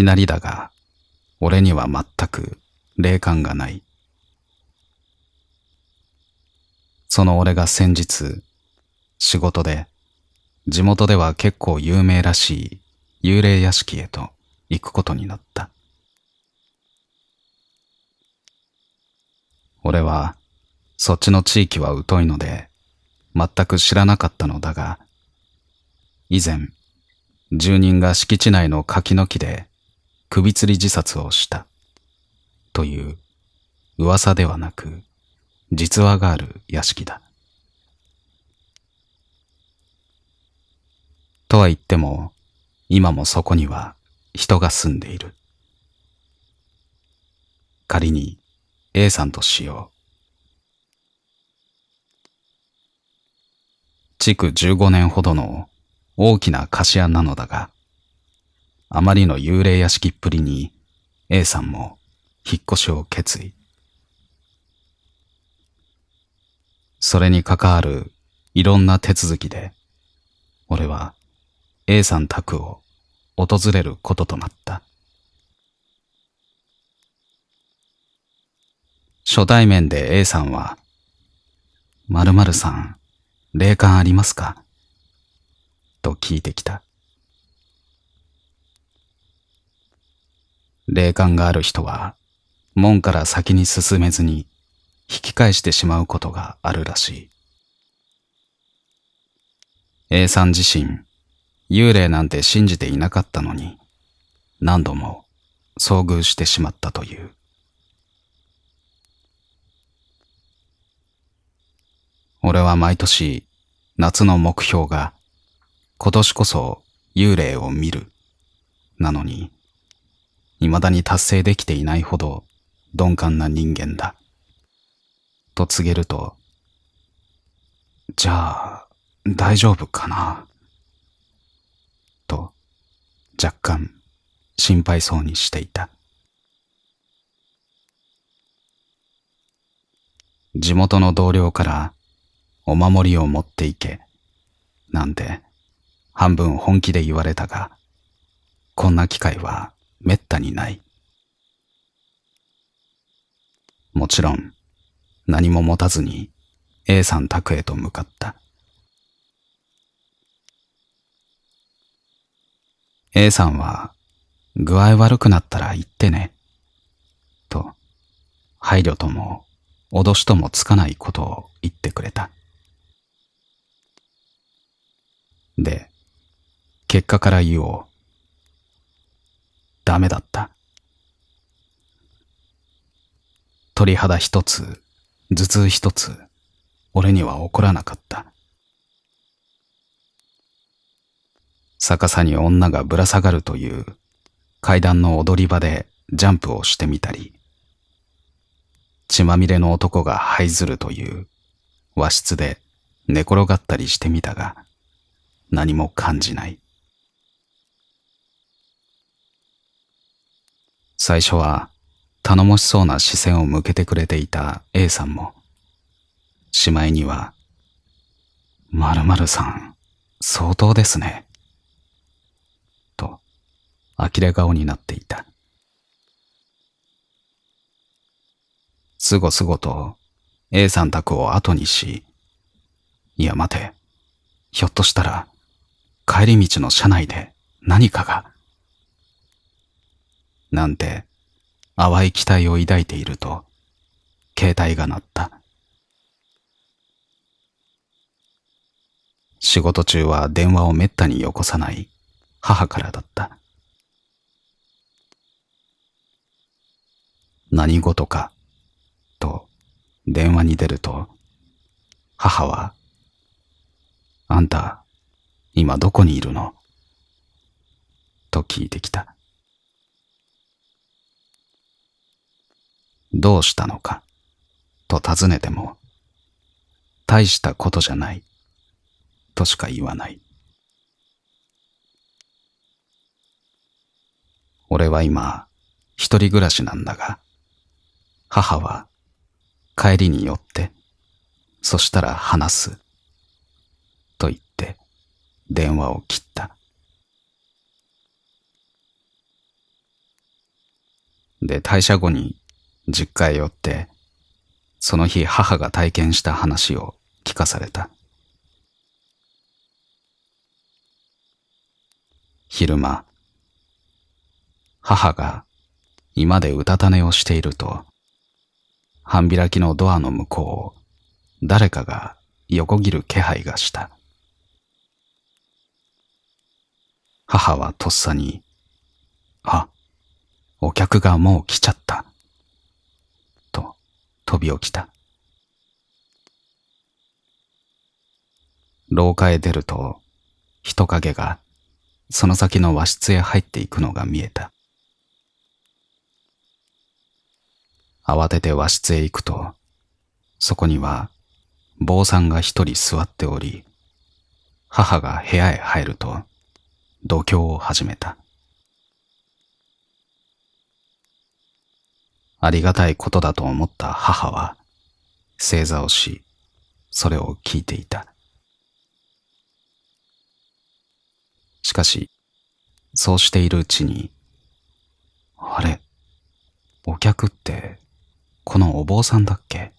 きなりだが、俺には全く霊感がない。その俺が先日、仕事で、地元では結構有名らしい幽霊屋敷へと行くことになった。俺は、そっちの地域は疎いので、全く知らなかったのだが、以前、住人が敷地内の柿の木で首吊り自殺をしたという噂ではなく実話がある屋敷だ。とは言っても今もそこには人が住んでいる。仮に A さんとしよう。築15年ほどの大きな菓子屋なのだが、あまりの幽霊屋敷っぷりに A さんも引っ越しを決意。それに関わるいろんな手続きで、俺は A さん宅を訪れることとなった。初対面で A さんは、〇〇さん、霊感ありますかと聞いてきた。霊感がある人は、門から先に進めずに、引き返してしまうことがあるらしい。A さん自身、幽霊なんて信じていなかったのに、何度も遭遇してしまったという。俺は毎年、夏の目標が、今年こそ幽霊を見る、なのに、未だに達成できていないほど鈍感な人間だ。と告げると、じゃあ、大丈夫かなと、若干、心配そうにしていた。地元の同僚から、お守りを持っていけ、なんて、半分本気で言われたが、こんな機会はめったにない。もちろん、何も持たずに A さん宅へと向かった。A さんは、具合悪くなったら言ってね、と、配慮とも、脅しともつかないことを言ってくれた。で、結果から言おう。ダメだった。鳥肌一つ、頭痛一つ、俺には怒らなかった。逆さに女がぶら下がるという階段の踊り場でジャンプをしてみたり、血まみれの男が這いずるという和室で寝転がったりしてみたが、何も感じない。最初は頼もしそうな視線を向けてくれていた A さんも、しまいには、〇〇さん、相当ですね。と、呆れ顔になっていた。すごすごと A さん宅を後にし、いや待て、ひょっとしたら帰り道の車内で何かが、なんて淡い期待を抱いていると、携帯が鳴った。仕事中は電話をめったによこさない母からだった。何事か、と電話に出ると、母は、あんた、今どこにいるのと聞いてきた。どうしたのかと尋ねても、大したことじゃないとしか言わない。俺は今、一人暮らしなんだが、母は帰りに寄って、そしたら話す。と言って電話を切った。で、退社後に実家へ寄って、その日母が体験した話を聞かされた。昼間、母が居間でうたた寝をしていると、半開きのドアの向こうを誰かが横切る気配がした。母はとっさに、あ、お客がもう来ちゃった。飛び起きた。廊下へ出ると、人影がその先の和室へ入っていくのが見えた。慌てて和室へ行くと、そこには坊さんが一人座っており、母が部屋へ入ると、度胸を始めた。ありがたいことだと思った母は、正座をし、それを聞いていた。しかし、そうしているうちに、あれ、お客って、このお坊さんだっけ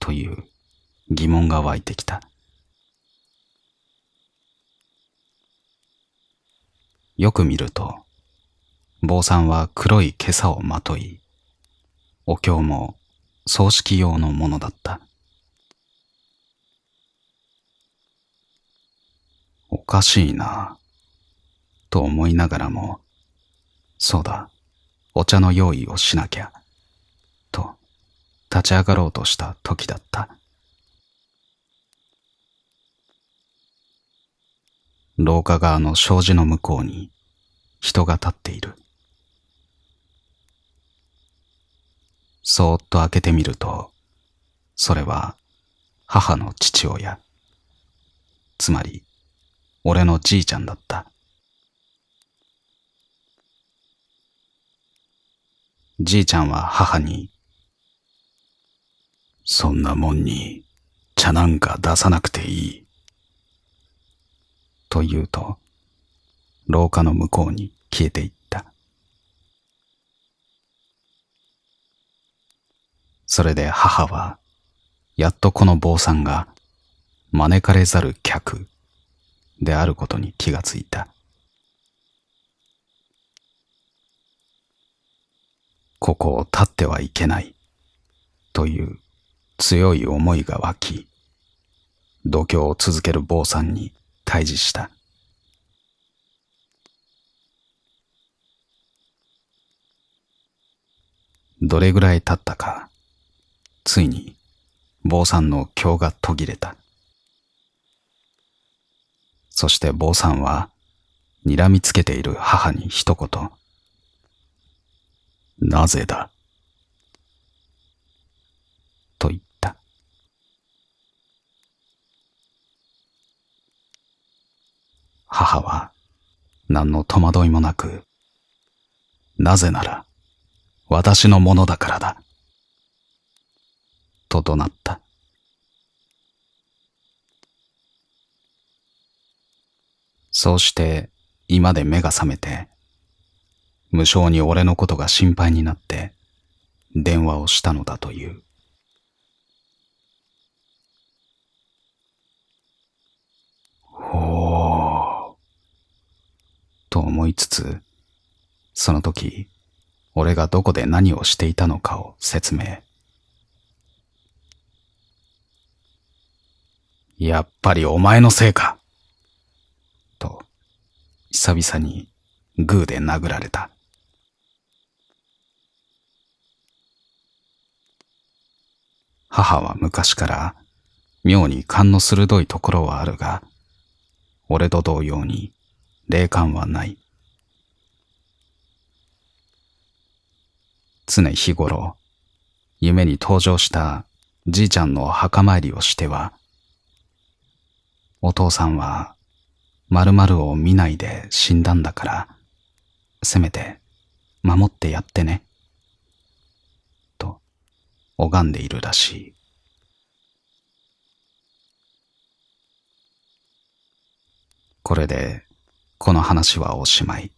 という疑問が湧いてきた。よく見ると、坊さんは黒い袈裟をまとい、お経も葬式用のものだった。おかしいな、と思いながらも、そうだ、お茶の用意をしなきゃ、と立ち上がろうとした時だった。廊下側の障子の向こうに人が立っている。そーっと開けてみると、それは母の父親。つまり、俺のじいちゃんだった。じいちゃんは母に、そんなもんに茶なんか出さなくていい。と言うと、廊下の向こうに消えていった。それで母は、やっとこの坊さんが、招かれざる客であることに気がついた。ここを立ってはいけないという強い思いが湧き、度胸を続ける坊さんに退治した。どれぐらい経ったか、ついに坊さんの経が途切れた。そして坊さんは、睨みつけている母に一言。なぜだと言った。母は何の戸惑いもなく、なぜなら私のものだからだ。となった。そうして居間で目が覚めて、無性に俺のことが心配になって電話をしたのだという。ほう。と思いつつ、その時、俺がどこで何をしていたのかを説明。やっぱりお前のせいか。と、久々にグーで殴られた。母は昔から妙に勘の鋭いところはあるが、俺と同様に霊感はない。常日頃、夢に登場したじいちゃんの墓参りをしては、お父さんは〇〇を見ないで死んだんだから、せめて守ってやってね。と、拝んでいるらしい。これで、この話はおしまい。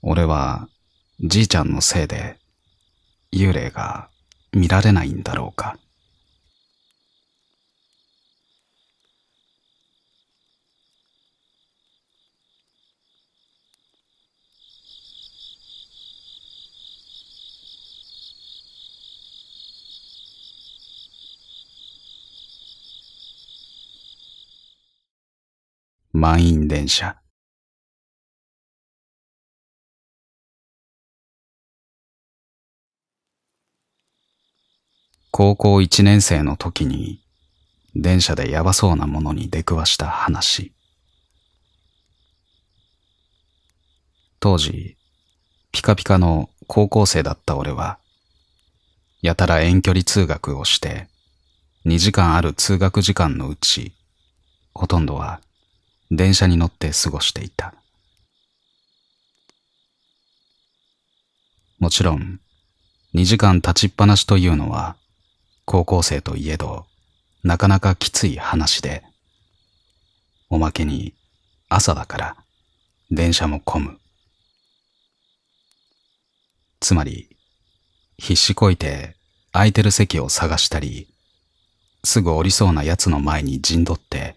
俺は、じいちゃんのせいで、幽霊が見られないんだろうか。満員電車。高校一年生の時に、電車でやばそうなものに出くわした話。当時、ピカピカの高校生だった俺は、やたら遠距離通学をして、2時間ある通学時間のうち、ほとんどは電車に乗って過ごしていた。もちろん、2時間立ちっぱなしというのは、高校生といえど、なかなかきつい話で、おまけに朝だから電車も混む。つまり、必死こいて空いてる席を探したり、すぐ降りそうな奴の前に陣取って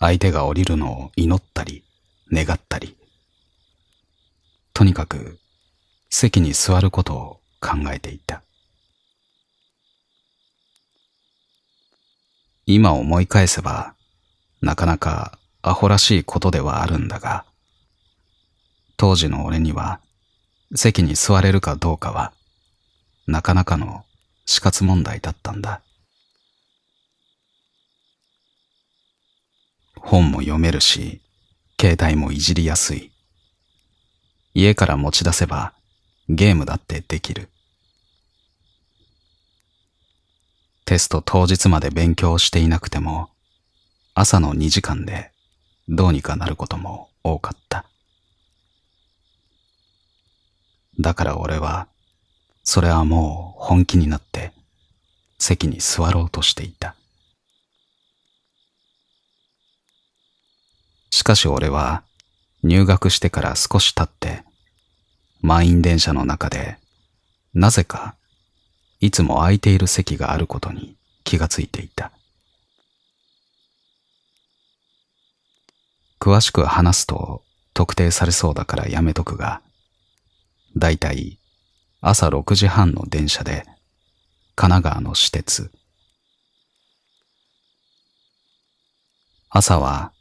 相手が降りるのを祈ったり、願ったり。とにかく、席に座ることを考えていた。今思い返せば、なかなかアホらしいことではあるんだが、当時の俺には、席に座れるかどうかは、なかなかの死活問題だったんだ。本も読めるし、携帯もいじりやすい。家から持ち出せばゲームだってできる。テスト当日まで勉強していなくても、朝の2時間でどうにかなることも多かった。だから俺は、それはもう本気になって席に座ろうとしていた。しかし俺は入学してから少し経って満員電車の中でなぜかいつも空いている席があることに気がついていた。詳しく話すと特定されそうだからやめとくが、だいたい朝6時半の電車で神奈川の私鉄。朝は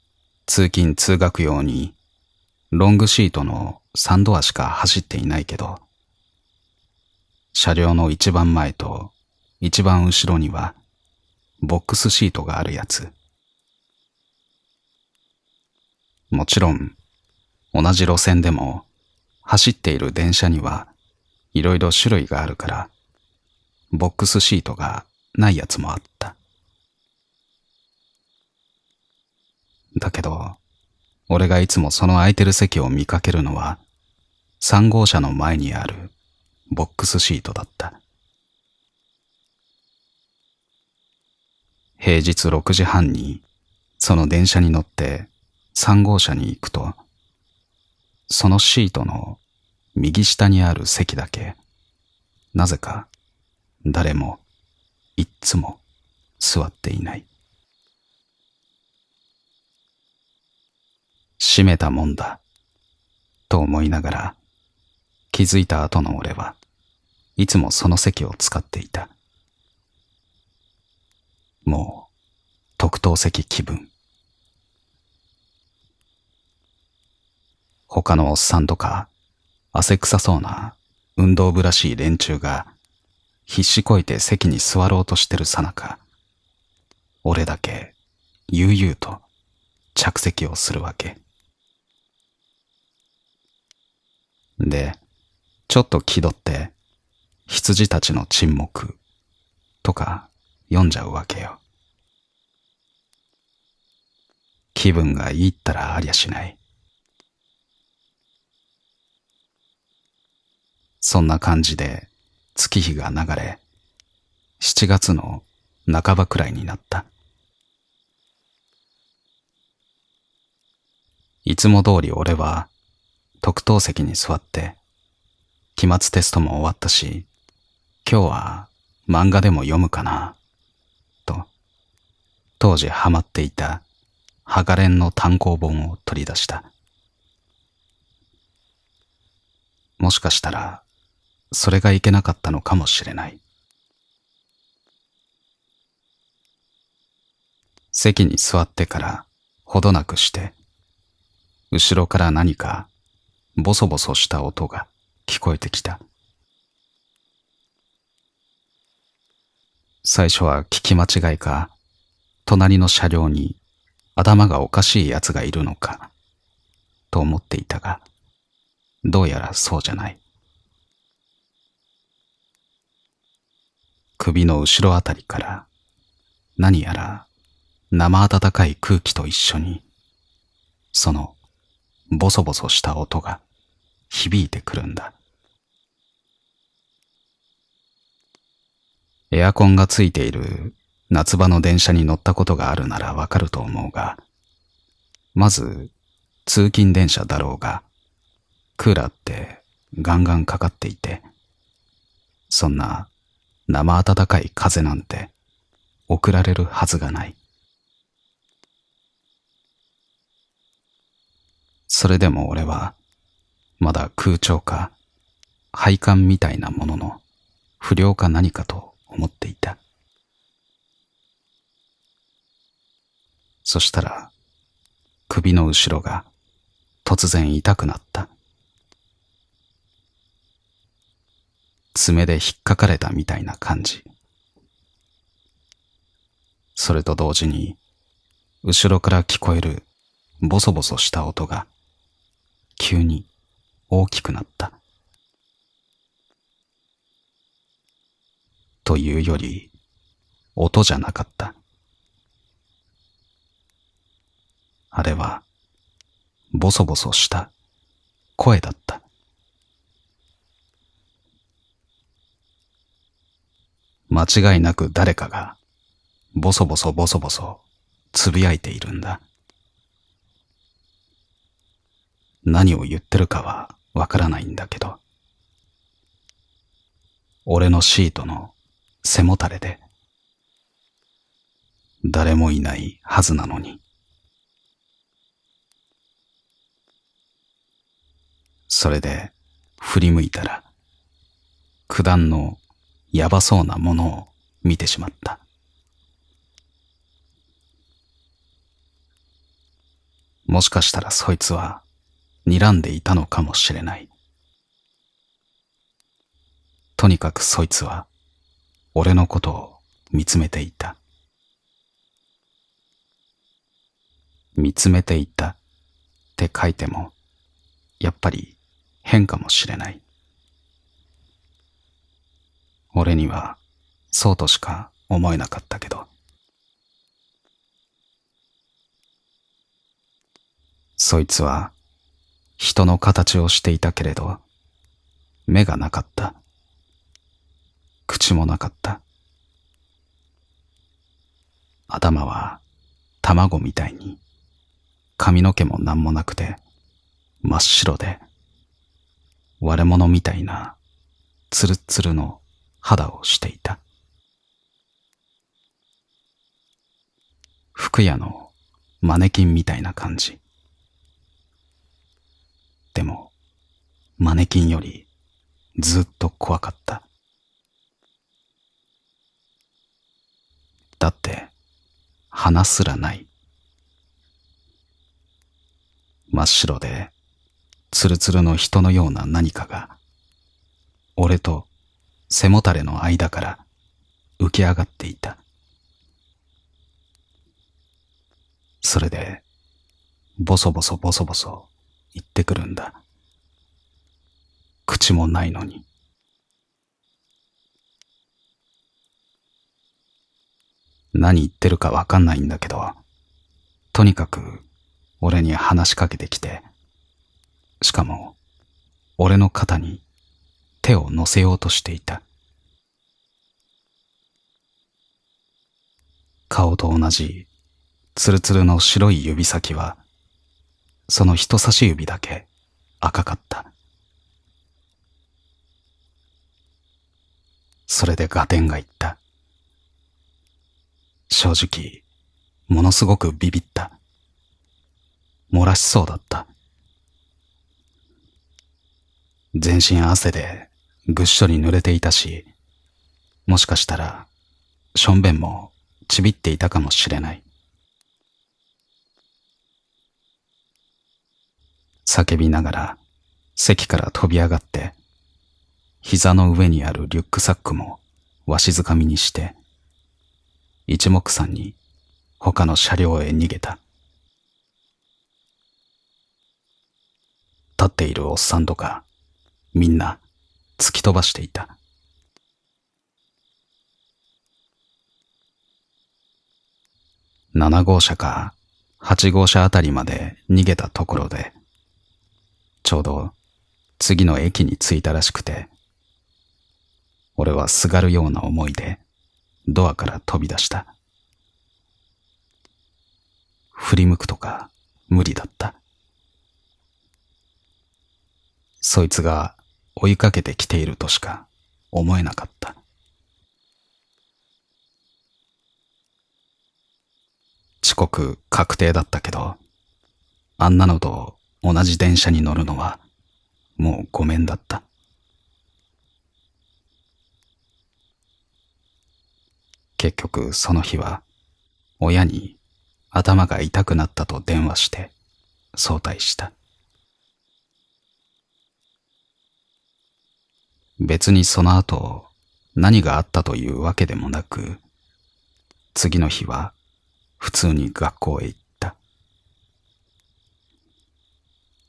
通勤通学用にロングシートの3ドアしか走っていないけど、車両の一番前と一番後ろにはボックスシートがあるやつ。もちろん、同じ路線でも走っている電車にはいろいろ種類があるから、ボックスシートがないやつもあった。ど、俺がいつもその空いてる席を見かけるのは、3号車の前にあるボックスシートだった。平日6時半にその電車に乗って3号車に行くと、そのシートの右下にある席だけ、なぜか誰もいっつも座っていない。閉めたもんだ、と思いながら、気づいた後の俺はいつもその席を使っていた。もう、特等席気分。他のおっさんとか、汗臭そうな運動部らしい連中が、必死こいて席に座ろうとしてるさなか、俺だけ、悠々と着席をするわけ。で、ちょっと気取って、羊たちの沈黙とか読んじゃうわけよ。気分がいいったらありゃしない。そんな感じで月日が流れ、七月の半ばくらいになった。いつも通り俺は特等席に座って、期末テストも終わったし、今日は漫画でも読むかな、と、当時ハマっていたハガレンの単行本を取り出した。もしかしたら、それがいけなかったのかもしれない。席に座ってからほどなくして、後ろから何かボソボソした音が聞こえてきた。最初は聞き間違いか、隣の車両に頭がおかしい奴がいるのか、と思っていたが、どうやらそうじゃない。首の後ろあたりから、何やら生暖かい空気と一緒に、そのボソボソした音が響いてくるんだ。エアコンがついている夏場の電車に乗ったことがあるならわかると思うが、まず通勤電車だろうが、クーラーってガンガンかかっていて、そんな生暖かい風なんて送られるはずがない。それでも俺はまだ空調か、配管みたいなものの不良か何かと思っていた。そしたら、首の後ろが突然痛くなった。爪で引っかかれたみたいな感じ。それと同時に、後ろから聞こえるボソボソした音が、急に大きくなった。というより、音じゃなかった。あれは、ボソボソした声だった。間違いなく誰かが、ボソボソボソボソ、つぶやいているんだ。何を言ってるかは、わからないんだけど。俺のシートの背もたれで、誰もいないはずなのに。それで振り向いたら、九段のやばそうなものを見てしまった。もしかしたらそいつは睨んでいたのかもしれない。とにかくそいつは、俺のことを見つめていた。見つめていたって書いても、やっぱり変かもしれない。俺にはそうとしか思えなかったけど。そいつは人の形をしていたけれど、目がなかった。口もなかった。頭は卵みたいに、髪の毛も何もなくて、真っ白で、割れ物みたいな、ツルツルの肌をしていた。服屋のマネキンみたいな感じ。でも、マネキンよりずっと怖かった。だって、鼻すらない。真っ白で、ツルツルの人のような何かが、俺と背もたれの間から浮き上がっていた。それで、ボソボソボソボソ言ってくるんだ。口もないのに。何言ってるかわかんないんだけど、とにかく俺に話しかけてきて、しかも俺の肩に手を乗せようとしていた。顔と同じツルツルの白い指先はその人差し指だけ赤かった。それでガテンが言った。正直、ものすごくビビった。漏らしそうだった。全身汗でぐっしょり濡れていたし、もしかしたら、しょんべんもちびっていたかもしれない。叫びながら席から飛び上がって、膝の上にあるリュックサックもわしづかみにして、一目散に他の車両へ逃げた。立っているおっさんとか、みんな突き飛ばしていた。7号車か8号車あたりまで逃げたところで、ちょうど次の駅に着いたらしくて、俺はすがるような思いでドアから飛び出した。振り向くとか無理だった。そいつが追いかけてきているとしか思えなかった。遅刻確定だったけど、あんなのと同じ電車に乗るのは、もうごめんだった。結局その日は、親に頭が痛くなったと電話して、早退した。別にその後、何があったというわけでもなく、次の日は普通に学校へ行った。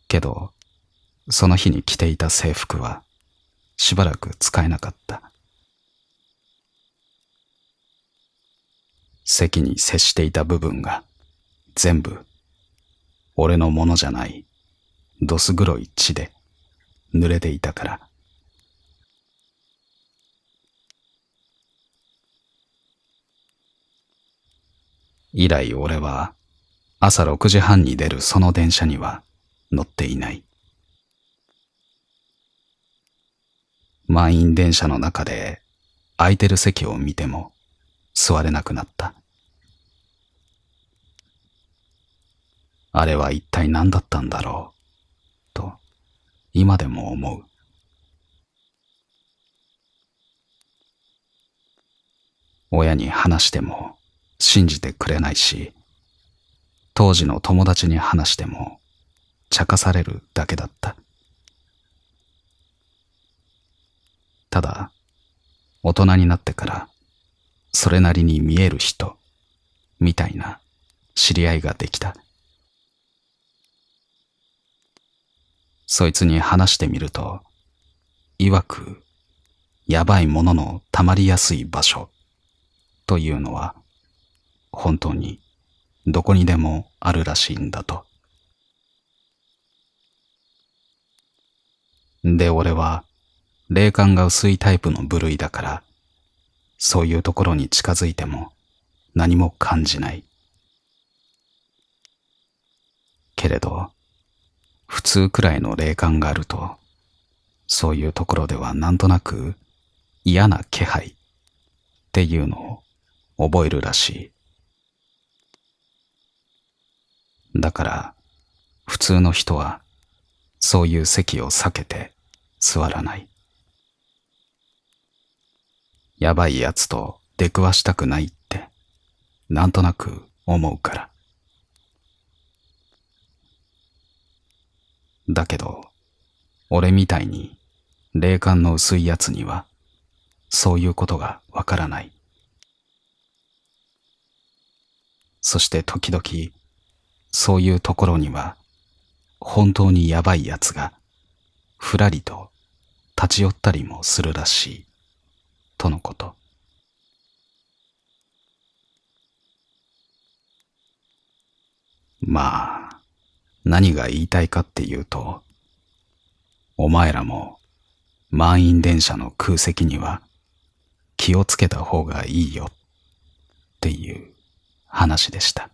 けど、その日に着ていた制服は、しばらく使えなかった。席に接していた部分が、全部、俺のものじゃない、どす黒い血で、濡れていたから。以来俺は朝6時半に出るその電車には乗っていない。満員電車の中で空いてる席を見ても座れなくなった。あれは一体何だったんだろう、と今でも思う。親に話しても信じてくれないし、当時の友達に話しても茶化されるだけだった。ただ、大人になってから、それなりに見える人、みたいな知り合いができた。そいつに話してみると、いわく、やばいものの溜まりやすい場所、というのは、本当にどこにでもあるらしいんだと。で、俺は、霊感が薄いタイプの部類だから、そういうところに近づいても何も感じない。けれど、普通くらいの霊感があると、そういうところではなんとなく嫌な気配っていうのを覚えるらしい。だから、普通の人はそういう席を避けて座らない。やばいやつと出くわしたくないって、なんとなく思うから。だけど、俺みたいに霊感の薄いやつには、そういうことがわからない。そして時々、そういうところには、本当にやばい奴がふらりと立ち寄ったりもするらしい、とのこと。まあ、何が言いたいかっていうと、お前らも満員電車の空席には気をつけた方がいいよっていう話でした。